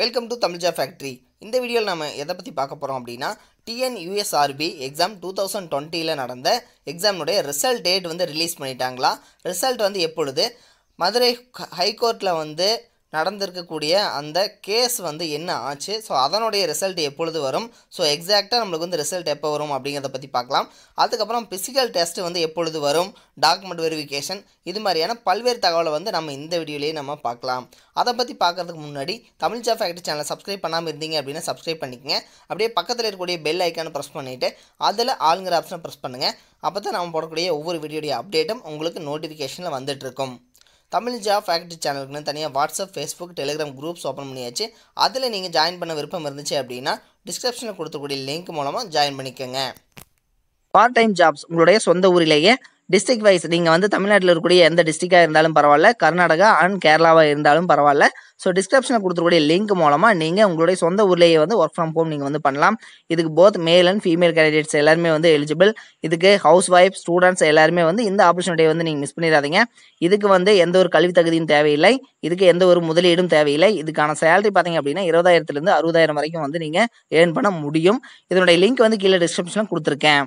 welcome to Tamil தமிழ்ஜா factory இந்த வீடியோவில் நம்ம எதை பற்றி பார்க்க போகிறோம் அப்படின்னா டிஎன்யூஎஸ்ஆர்பி எக்ஸாம் டூ தௌசண்ட் டுவெண்ட்டியில் நடந்த எக்ஸாமினுடைய ரிசல்ட் டேட் வந்து ரிலீஸ் பண்ணிட்டாங்களா ரிசல்ட் வந்து எப்பொழுது மதுரை ஹைகோர்ட்டில் வந்து நடந்திருக்கக்கூடிய அந்த கேஸ் வந்து என்ன ஆச்சு ஸோ அதனுடைய ரிசல்ட் எப்பொழுது வரும் ஸோ எக்ஸாக்டாக நம்மளுக்கு வந்து ரிசல்ட் எப்போ வரும் அப்படிங்கிறத பற்றி பார்க்கலாம் அதுக்கப்புறம் ஃபிசிக்கல் டெஸ்ட் வந்து எப்பொழுது வரும் டாக்குமெண்ட் வெரிஃபிகேஷன் இது மாதிரியான பல்வேறு தகவலை வந்து நம்ம இந்த வீடியோலேயே நம்ம பார்க்கலாம் அதை பற்றி பார்க்குறதுக்கு முன்னாடி தமிழ் ஜா ஃபேக்ட்ரி சேனலை சப்ஸ்கிரைப் பண்ணாமல் இருந்தீங்க அப்படின்னா சப்ஸ்கிரைப் பண்ணிக்கங்க அப்படியே பக்கத்தில் இருக்கக்கூடிய பெல் ஐக்கானை ப்ரெஸ் பண்ணிவிட்டு அதில் ஆளுங்கிற ஆப்ஷனை ப்ரெஸ் பண்ணுங்கள் அப்போ தான் நம்ம போடக்கூடிய ஒவ்வொரு வீடியோடைய அப்டேட்டும் உங்களுக்கு நோட்டிஃபிகேஷனில் வந்துட்டுருக்கும் தமிழ் ஜாப் ஃபேக்ட்ரி சேனலுக்குன்னு தனியாக WhatsApp Facebook Telegram groups open பண்ணியாச்சு அதில் நீங்கள் ஜாயின் பண்ண விருப்பம் இருந்துச்சு அப்படின்னா டிஸ்கிரிப்ஷனில் கொடுத்துக்கூடிய லிங்க் மூலமாக ஜாயின் பண்ணிக்கோங்க பார்ட் டைம் ஜாப்ஸ் உங்களுடைய சொந்த ஊரிலேயே டிஸ்ட்ரிக்ட் வைஸ் நீங்கள் வந்து தமிழ்நாட்டில் இருக்கக்கூடிய எந்த டிஸ்ட்ரிக்டாக இருந்தாலும் பரவாயில்ல கர்நாடகா அண்ட் கேரளாவாக இருந்தாலும் பரவாயில்ல ஸோ டிஸ்கிரிப்ஷனில் கொடுத்துருக்கூடிய லிங்க் மூலமாக நீங்கள் உங்களுடைய சொந்த ஊர்லேயே வந்து ஒர்க் ஃப்ரம் ஹோம் நீங்கள் வந்து பண்ணலாம் இதுக்கு both male and female candidates எல்லாருமே வந்து எலிஜிபிள் இதுக்கு ஹவுஸ் ஒய்ஃப் ஸ்டூடெண்ட்ஸ் எல்லாருமே வந்து இந்த ஆப்பர்ச்சுனிட்டியை வந்து நீங்கள் மிஸ் பண்ணிடாதீங்க இதுக்கு வந்து எந்த ஒரு கல்வி தகுதியும் தேவையில்லை இதுக்கு எந்த ஒரு முதலீடும் தேவையில்லை இதுக்கான சேலரி பார்த்தீங்க அப்படின்னா இருபதாயிரத்துலேருந்து அறுபதாயிரம் வரைக்கும் வந்து நீங்கள் ஏர்ன் பண்ண முடியும் இதனுடைய லிங்க் வந்து கீழே டிஸ்கிரிப்ஷனில் கொடுத்துருக்கேன்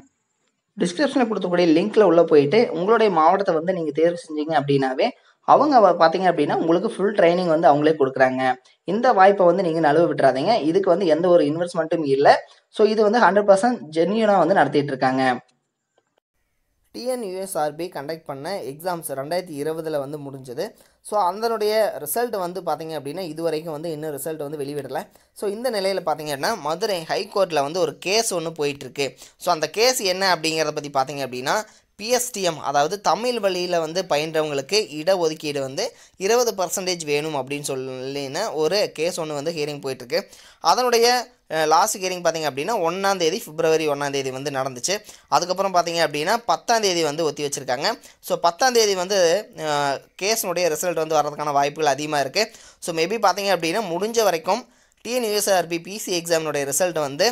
டிஸ்கிரிப்ஷனில் கொடுத்தக்கூடிய லிங்க்கில் உள்ளே போயிட்டு உங்களுடைய மாவட்டத்தை வந்து நீங்கள் தேர்வு செஞ்சீங்க அப்படின்னாவே அவங்க பார்த்தீங்க அப்படின்னா உங்களுக்கு ஃபுல் ட்ரைனிங் வந்து அவங்களே கொடுக்குறாங்க இந்த வாய்ப்பை வந்து நீங்கள் நழுவ விட்டுறாதீங்க இதுக்கு வந்து எந்த ஒரு இன்வெஸ்ட்மெண்ட்டும் இல்லை ஸோ இது வந்து ஹண்ட்ரட் பர்சன்ட் ஜென்யூனாக வந்து நடத்திட்டு இருக்காங்க டிஎன்யூஎஸ்ஆர்பி கண்டக்ட் பண்ண எக்ஸாம்ஸ் ரெண்டாயிரத்தி இருபதில் வந்து முடிஞ்சது ஸோ அதனுடைய ரிசல்ட் வந்து பார்த்திங்க அப்படின்னா இது வரைக்கும் வந்து இன்னும் ரிசல்ட் வந்து வெளிவிடலை ஸோ இந்த நிலையில் பார்த்தீங்க அப்படின்னா மதுரை ஹைகோர்ட்டில் வந்து ஒரு கேஸ் ஒன்று போயிட்டுருக்கு ஸோ அந்த கேஸ் என்ன அப்படிங்கிறத பற்றி பார்த்திங்க அப்படின்னா பிஎஸ்டிஎம் அதாவது தமிழ் வழியில் வந்து பயின்றவங்களுக்கு இடஒதுக்கீடு வந்து இருபது பர்சன்டேஜ் வேணும் அப்படின்னு சொல்லின ஒரு கேஸ் ஒன்று வந்து ஹியரிங் போயிட்டுருக்கு அதனுடைய லாஸ்ட் ஹியரிங் பார்த்திங்க அப்படின்னா ஒன்றாந்தேதி பிப்ரவரி ஒன்றாந்தேதி வந்து நடந்துச்சு அதுக்கப்புறம் பார்த்திங்க அப்படின்னா பத்தாந்தேதி வந்து ஒத்தி வச்சுருக்காங்க ஸோ பத்தாந்தேதி வந்து கேஸினுடைய ரிசல்ட் வந்து வர்றதுக்கான வாய்ப்புகள் அதிகமாக இருக்குது ஸோ மேபி பார்த்திங்க அப்படின்னா முடிஞ்ச வரைக்கும் டிஎன்யூஎஸ்ஆர்பி பிசி எக்ஸாமினுடைய ரிசல்ட் வந்து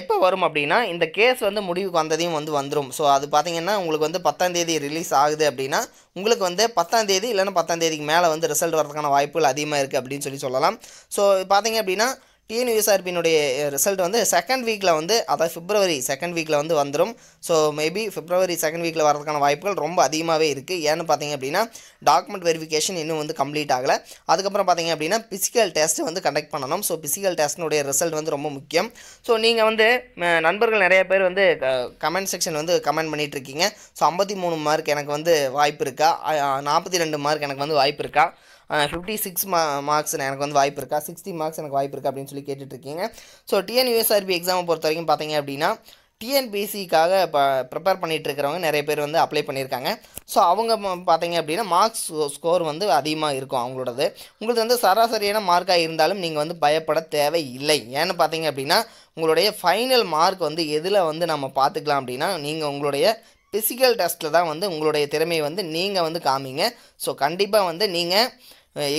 எப்போ வரும் அப்படின்னா இந்த கேஸ் வந்து முடிவுக்கு வந்ததையும் வந்து வந்துடும் ஸோ அது பார்த்திங்கன்னா உங்களுக்கு வந்து தேதி ரிலீஸ் ஆகுது அப்படின்னா உங்களுக்கு வந்து தேதி இல்லைன்னா பத்தாந்தேதிக்கு மேலே வந்து ரிசல்ட் வரதுக்கான வாய்ப்புகள் அதிகமாக இருக்குது அப்படின்னு சொல்லி சொல்லலாம் ஸோ பார்த்திங்க அப்படின்னா டிஎன்யூஎஸ்ஆர்பியினுடைய ரிசல்ட் eh, வந்து செகண்ட் வீக்கில் வந்து அதாவது ஃபிப்ரவரி செகண்ட் வீக்கில் வந்து வந்துடும் ஸோ மேபி ஃபிப்ரவரி செகண்ட் வீக்கில் வரதுக்கான வாய்ப்புகள் ரொம்ப அதிகமாகவே இருக்குது ஏன்னு பார்த்தீங்க அப்படின்னா டாக்குமெண்ட் வெரிஃபிகேஷன் இன்னும் வந்து கம்ப்ளீட் ஆகலை அதுக்கப்புறம் பார்த்தீங்க அப்படின்னா பிசிக்கல் டெஸ்ட்டு வந்து கண்டக்ட் பண்ணணும் ஸோ பிசிக்கல் டெஸ்ட்டினுடைய ரிசல்ட் வந்து ரொம்ப முக்கியம் ஸோ நீங்கள் வந்து நண்பர்கள் நிறைய பேர் வந்து கமெண்ட் செக்ஷன் வந்து கமெண்ட் பண்ணிகிட்டு இருக்கீங்க ஸோ ஐம்பத்தி மூணு மார்க் எனக்கு வந்து வாய்ப்பு இருக்கா நாற்பத்தி ரெண்டு மார்க் எனக்கு வந்து வாய்ப்பு இருக்கா ஃபிஃப்டி சிக்ஸ் மா மார்க்ஸ் எனக்கு வந்து வாய்ப்பு இருக்கா சிக்ஸ்டி மார்க்ஸ் எனக்கு வாய்ப்பு இருக்கா அப்படின்னு சொல்லி கேட்டுட்ருக்கீங்க ஸோ டிஎன்யூஎஸ்ஆர்பி எக்ஸாமை பொறுத்த வரைக்கும் பார்த்தீங்க அப்படின்னா டிஎன்பிசிக்காக இப்போ ப்ரிப்பேர் பண்ணிகிட்டு இருக்கிறவங்க நிறைய பேர் வந்து அப்ளை பண்ணியிருக்காங்க ஸோ அவங்க பார்த்தீங்க அப்படின்னா மார்க்ஸ் ஸ்கோர் வந்து அதிகமாக இருக்கும் அவங்களோடது உங்களுக்கு வந்து சராசரியான மார்க்காக இருந்தாலும் நீங்கள் வந்து பயப்பட தேவை இல்லை ஏன்னு பார்த்தீங்க அப்படின்னா உங்களுடைய ஃபைனல் மார்க் வந்து எதில் வந்து நம்ம பார்த்துக்கலாம் அப்படின்னா நீங்கள் உங்களுடைய ஃபிசிக்கல் டெஸ்ட்டில் தான் வந்து உங்களுடைய திறமையை வந்து நீங்கள் வந்து காமிங்க ஸோ கண்டிப்பாக வந்து நீங்கள்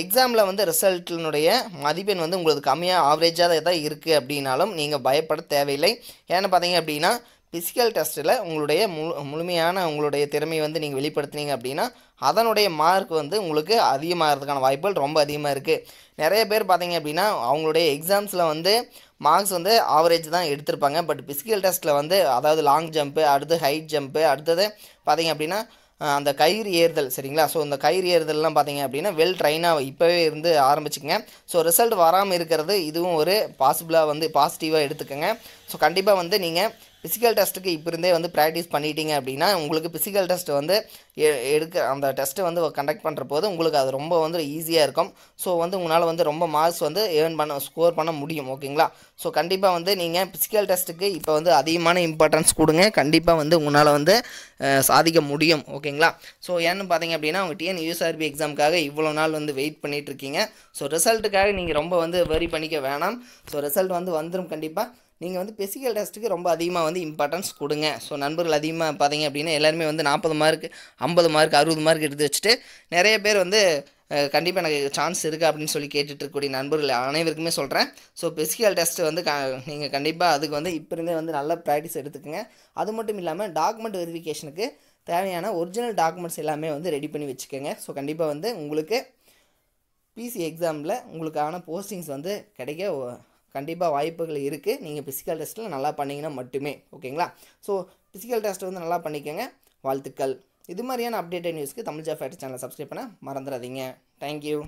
எக்ஸாமில் வந்து ரிசல்ட்டினுடைய மதிப்பெண் வந்து உங்களுக்கு கம்மியாக ஆவரேஜாக தான் இருக்குது அப்படின்னாலும் நீங்கள் பயப்பட தேவையில்லை ஏன்னு பார்த்தீங்க அப்படின்னா ஃபிசிக்கல் டெஸ்ட்டில் உங்களுடைய முழு முழுமையான உங்களுடைய திறமையை வந்து நீங்கள் வெளிப்படுத்துனீங்க அப்படின்னா அதனுடைய மார்க் வந்து உங்களுக்கு அதிகமாகிறதுக்கான வாய்ப்புகள் ரொம்ப அதிகமாக இருக்குது நிறைய பேர் பார்த்தீங்க அப்படின்னா அவங்களுடைய எக்ஸாம்ஸில் வந்து மார்க்ஸ் வந்து ஆவரேஜ் தான் எடுத்திருப்பாங்க பட் ஃபிசிக்கல் டெஸ்ட்டில் வந்து அதாவது லாங் ஜம்ப்பு அடுத்து ஹைட் ஜம்ப்பு அடுத்தது பார்த்தீங்க அப்படின்னா அந்த கயிறு ஏறுதல் சரிங்களா ஸோ இந்த கயிறு ஏறுதல்லாம் பார்த்தீங்க அப்படின்னா வெல் ட்ரைனாக இப்போவே இருந்து ஆரம்பிச்சுங்க ஸோ ரிசல்ட் வராமல் இருக்கிறது இதுவும் ஒரு பாசிபிளாக வந்து பாசிட்டிவாக எடுத்துக்கோங்க ஸோ கண்டிப்பாக வந்து நீங்கள் பிசிக்கல் டெஸ்ட்டுக்கு இப்போ இருந்தே வந்து ப்ராக்டிஸ் பண்ணிட்டீங்க அப்படின்னா உங்களுக்கு பிசிக்கல் டெஸ்ட் வந்து எடுக்க அந்த டெஸ்ட்டை வந்து கண்டக்ட் பண்ணுற போது உங்களுக்கு அது ரொம்ப வந்து ஈஸியாக இருக்கும் ஸோ வந்து உங்களால் வந்து ரொம்ப மார்க்ஸ் வந்து ஏர்ன் பண்ண ஸ்கோர் பண்ண முடியும் ஓகேங்களா ஸோ கண்டிப்பாக வந்து நீங்கள் பிசிக்கல் டெஸ்ட்டுக்கு இப்போ வந்து அதிகமான இம்பார்ட்டன்ஸ் கொடுங்க கண்டிப்பாக வந்து உங்களால் வந்து சாதிக்க முடியும் ஓகேங்களா ஸோ ஏன்னு பார்த்தீங்க அப்படின்னா உங்கள் டிஎன் யூஎஸ்ஆர்பி எக்ஸாமுக்காக இவ்வளோ நாள் வந்து வெயிட் பண்ணிகிட்ருக்கீங்க ஸோ ரிசல்ட்டுக்காக நீங்கள் ரொம்ப வந்து வெரி பண்ணிக்க வேணாம் ஸோ ரிசல்ட் வந்து வந்துடும் கண்டிப்பாக நீங்கள் வந்து பிசிக்கல் டெஸ்ட்டுக்கு ரொம்ப அதிகமாக வந்து இம்பார்ட்டன்ஸ் கொடுங்க ஸோ நண்பர்கள் அதிகமாக பார்த்தீங்க அப்படின்னா எல்லாருமே வந்து நாற்பது மார்க் ஐம்பது மார்க் அறுபது மார்க் எடுத்து வச்சுட்டு நிறைய பேர் வந்து கண்டிப்பாக எனக்கு சான்ஸ் இருக்குது அப்படின்னு சொல்லி கேட்டுட்டு இருக்கக்கூடிய நண்பர்கள் அனைவருக்குமே சொல்கிறேன் ஸோ பிசிக்கல் டெஸ்ட்டு வந்து க நீங்கள் கண்டிப்பாக அதுக்கு வந்து இப்போ இருந்தே வந்து நல்ல ப்ராக்டிஸ் எடுத்துக்கோங்க அது மட்டும் இல்லாமல் டாக்குமெண்ட் வெரிஃபிகேஷனுக்கு தேவையான ஒரிஜினல் டாக்குமெண்ட்ஸ் எல்லாமே வந்து ரெடி பண்ணி வச்சுக்கோங்க ஸோ கண்டிப்பாக வந்து உங்களுக்கு பிசி எக்ஸாமில் உங்களுக்கான போஸ்டிங்ஸ் வந்து கிடைக்க கண்டிப்பாக வாய்ப்புகள் இருக்குது நீங்கள் ஃபிசிக்கல் டெஸ்ட்டில் நல்லா பண்ணிங்கன்னா மட்டுமே ஓகேங்களா ஸோ ஃபிசிக்கல் டெஸ்ட் வந்து நல்லா பண்ணிக்கோங்க வாழ்த்துக்கள் இது மாதிரியான அப்டேட்டட் நியூஸ்க்கு தமிழ் ஜாஃபேட் சேனலை சப்ஸ்கிரைப் பண்ண மறந்துடாதீங்க தேங்க்யூ